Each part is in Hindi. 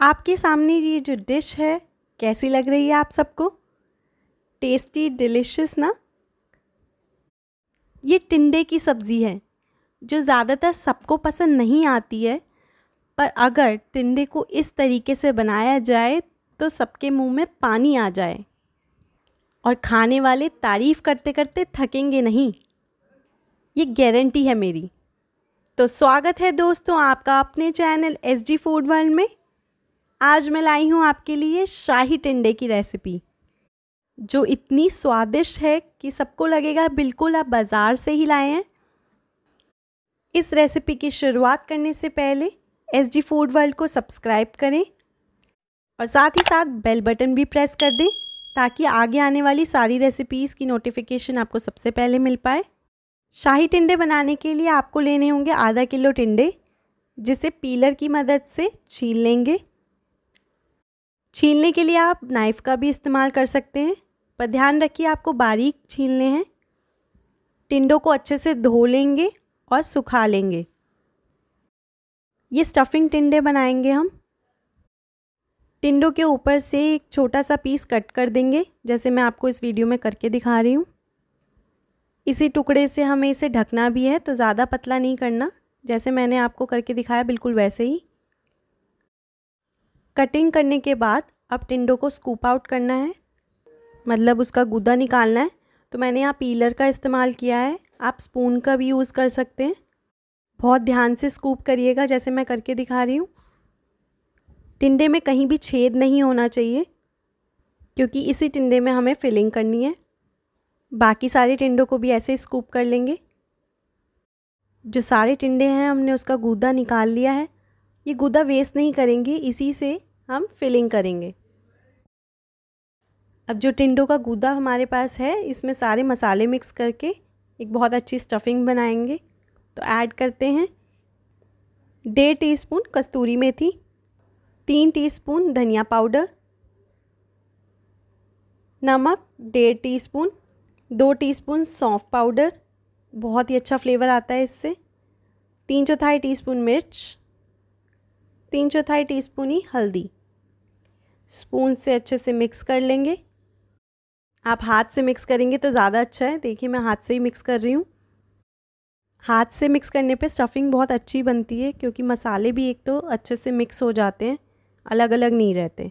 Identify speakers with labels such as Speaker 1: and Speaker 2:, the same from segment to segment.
Speaker 1: आपके सामने ये जो डिश है कैसी लग रही है आप सबको टेस्टी डिलिशियस ना ये टिंडे की सब्ज़ी है जो ज़्यादातर सबको पसंद नहीं आती है पर अगर टिंडे को इस तरीके से बनाया जाए तो सबके मुंह में पानी आ जाए और खाने वाले तारीफ़ करते करते थकेंगे नहीं ये गारंटी है मेरी तो स्वागत है दोस्तों आपका अपने channel S D food world में आज मैं लाई हूँ आपके लिए शाही टिंडे की रेसिपी जो इतनी स्वादिष्ट है कि सबको लगेगा बिल्कुल आप बाज़ार से ही लाए हैं इस रेसिपी की शुरुआत करने से पहले एस जी फूड वर्ल्ड को सब्सक्राइब करें और साथ ही साथ बेल बटन भी प्रेस कर दें ताकि आगे आने वाली सारी रेसिपीज़ की नोटिफिकेशन आपको सबसे पहले मिल पाए शाही टिंडे बनाने के लिए आपको लेने होंगे आधा किलो टिंडे जिसे पीलर की मदद से छील लेंगे छीलने के लिए आप नाइफ़ का भी इस्तेमाल कर सकते हैं पर ध्यान रखिए आपको बारीक छीलने हैं टिंडों को अच्छे से धो लेंगे और सुखा लेंगे ये स्टफिंग टिंडे बनाएंगे हम टिंडों के ऊपर से एक छोटा सा पीस कट कर देंगे जैसे मैं आपको इस वीडियो में करके दिखा रही हूँ इसी टुकड़े से हमें इसे ढकना भी है तो ज़्यादा पतला नहीं करना जैसे मैंने आपको करके दिखाया बिल्कुल वैसे ही कटिंग करने के बाद अब टिंडो को स्कूप आउट करना है मतलब उसका गुदा निकालना है तो मैंने यहाँ पीलर का इस्तेमाल किया है आप स्पून का भी यूज़ कर सकते हैं बहुत ध्यान से स्कूप करिएगा जैसे मैं करके दिखा रही हूँ टिंडे में कहीं भी छेद नहीं होना चाहिए क्योंकि इसी टिंडे में हमें फिलिंग करनी है बाकी सारे टिंडों को भी ऐसे स्कूप कर लेंगे जो सारे टिंडे हैं हमने उसका गुदा निकाल लिया है ये गुदा वेस्ट नहीं करेंगे इसी से हम फिलिंग करेंगे अब जो टिंडो का गूदा हमारे पास है इसमें सारे मसाले मिक्स करके एक बहुत अच्छी स्टफिंग बनाएंगे तो ऐड करते हैं डेढ़ टीस्पून कस्तूरी मेथी तीन टीस्पून धनिया पाउडर नमक डेढ़ टीस्पून दो टीस्पून सौंफ पाउडर बहुत ही अच्छा फ्लेवर आता है इससे तीन चौथाई टीस्पून मिर्च तीन चौथाई टीस्पून ही हल्दी स्पून से अच्छे से मिक्स कर लेंगे आप हाथ से मिक्स करेंगे तो ज़्यादा अच्छा है देखिए मैं हाथ से ही मिक्स कर रही हूँ हाथ से मिक्स करने पे स्टफिंग बहुत अच्छी बनती है क्योंकि मसाले भी एक तो अच्छे से मिक्स हो जाते हैं अलग अलग नहीं रहते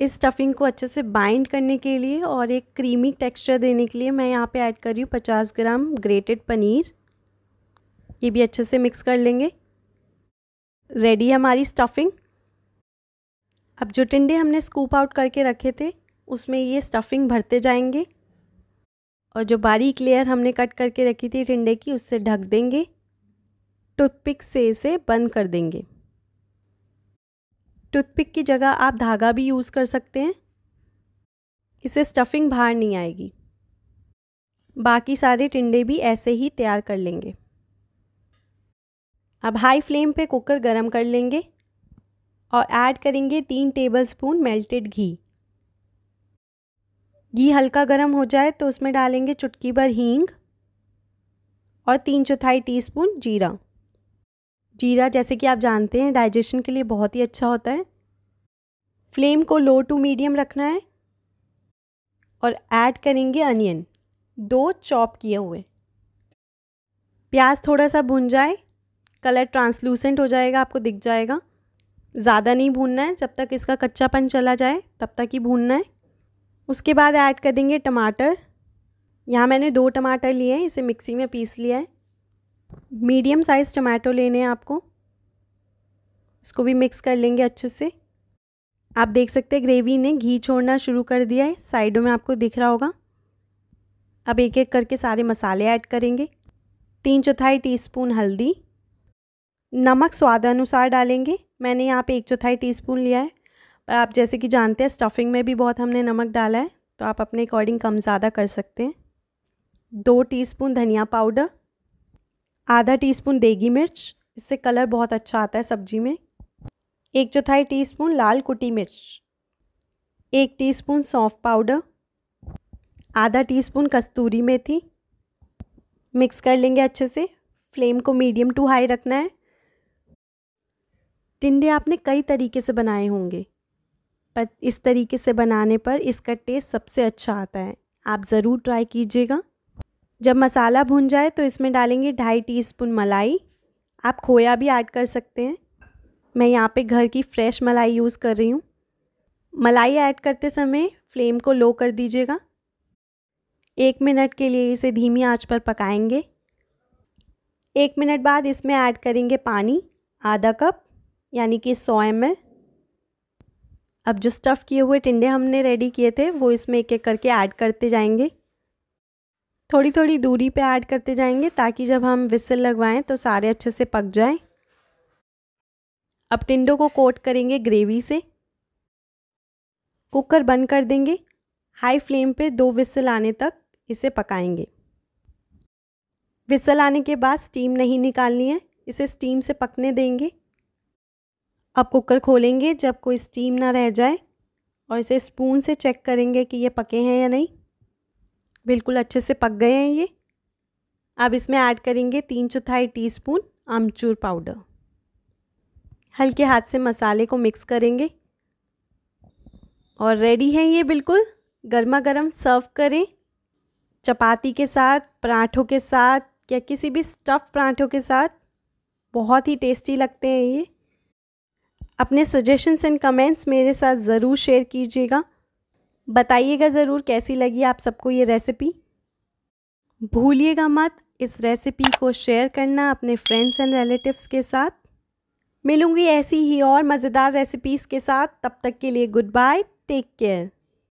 Speaker 1: इस स्टफिंग को अच्छे से बाइंड करने के लिए और एक क्रीमी टेक्सचर देने के लिए मैं यहाँ पे ऐड कर रही हूँ पचास ग्राम ग्रेटेड पनीर ये भी अच्छे से मिक्स कर लेंगे रेडी है हमारी स्टफिंग अब जो टिंडे हमने स्कूप आउट करके रखे थे उसमें ये स्टफिंग भरते जाएंगे और जो बारीक लेयर हमने कट करके रखी थी टिंडे की उससे ढक देंगे टूथपिक से इसे बंद कर देंगे टूथपिक की जगह आप धागा भी यूज़ कर सकते हैं इससे स्टफिंग बाहर नहीं आएगी बाकी सारे टिंडे भी ऐसे ही तैयार कर लेंगे अब हाई फ्लेम पे कुकर गरम कर लेंगे और ऐड करेंगे तीन टेबलस्पून मेल्टेड घी घी हल्का गर्म हो जाए तो उसमें डालेंगे चुटकी भर हींग और तीन चौथाई टीस्पून जीरा जीरा जैसे कि आप जानते हैं डाइजेशन के लिए बहुत ही अच्छा होता है फ्लेम को लो टू मीडियम रखना है और ऐड करेंगे अनियन दो चॉप किए हुए प्याज थोड़ा सा भुन जाए कलर ट्रांसलूसेंट हो जाएगा आपको दिख जाएगा ज़्यादा नहीं भूनना है जब तक इसका कच्चापन चला जाए तब तक ही भूनना है उसके बाद ऐड कर देंगे टमाटर यहाँ मैंने दो टमाटर लिए हैं इसे मिक्सी में पीस लिया है मीडियम साइज़ टमाटो लेने हैं आपको इसको भी मिक्स कर लेंगे अच्छे से आप देख सकते हैं ग्रेवी ने घी छोड़ना शुरू कर दिया है साइडों में आपको दिख रहा होगा अब एक एक करके सारे मसाले ऐड करेंगे तीन चौथाई टीस्पून हल्दी नमक स्वाद अनुसार डालेंगे मैंने यहाँ पे एक चौथाई टीस्पून लिया है पर आप जैसे कि जानते हैं स्टफिंग में भी बहुत हमने नमक डाला है तो आप अपने अकॉर्डिंग कम ज़्यादा कर सकते हैं दो टीस्पून धनिया पाउडर आधा टीस्पून देगी मिर्च इससे कलर बहुत अच्छा आता है सब्जी में एक चौथाई टीस्पून लाल कुटी मिर्च एक टीस्पून सौंफ पाउडर आधा टीस्पून कस्तूरी मेथी मिक्स कर लेंगे अच्छे से फ्लेम को मीडियम टू हाई रखना है टिंडे आपने कई तरीके से बनाए होंगे पर इस तरीके से बनाने पर इसका टेस्ट सबसे अच्छा आता है आप ज़रूर ट्राई कीजिएगा जब मसाला भुन जाए तो इसमें डालेंगे ढाई स्पून मलाई आप खोया भी ऐड कर सकते हैं मैं यहाँ पे घर की फ्रेश मलाई यूज़ कर रही हूँ मलाई ऐड करते समय फ्लेम को लो कर दीजिएगा एक मिनट के लिए इसे धीमी आंच पर पकाएंगे एक मिनट बाद इसमें ऐड करेंगे पानी आधा कप यानी कि सौ एम एल अब जो स्टफ़ किए हुए टिंडे हमने रेडी किए थे वो इसमें एक एक करके ऐड करते जाएंगे थोड़ी थोड़ी दूरी पे ऐड करते जाएंगे ताकि जब हम विसल लगवाएं तो सारे अच्छे से पक जाएं। अब टिंडों को कोट करेंगे ग्रेवी से कुकर बंद कर देंगे हाई फ्लेम पे दो विसल आने तक इसे पकाएंगे विसल आने के बाद स्टीम नहीं निकालनी है इसे स्टीम से पकने देंगे अब कुकर खोलेंगे जब कोई स्टीम ना रह जाए और इसे स्पून से चेक करेंगे कि ये पके हैं या नहीं बिल्कुल अच्छे से पक गए हैं ये अब इसमें ऐड करेंगे तीन चौथाई टीस्पून आमचूर पाउडर हल्के हाथ से मसाले को मिक्स करेंगे और रेडी हैं ये बिल्कुल गर्मा गर्म सर्व करें चपाती के साथ पराठों के साथ या किसी भी स्टफ़ पराठों के साथ बहुत ही टेस्टी लगते हैं ये अपने सजेशंस एंड कमेंट्स मेरे साथ ज़रूर शेयर कीजिएगा बताइएगा ज़रूर कैसी लगी आप सबको ये रेसिपी भूलिएगा मत इस रेसिपी को शेयर करना अपने फ्रेंड्स एंड रिलेटिव्स के साथ मिलूँगी ऐसी ही और मज़ेदार रेसिपीज़ के साथ तब तक के लिए गुड बाय टेक केयर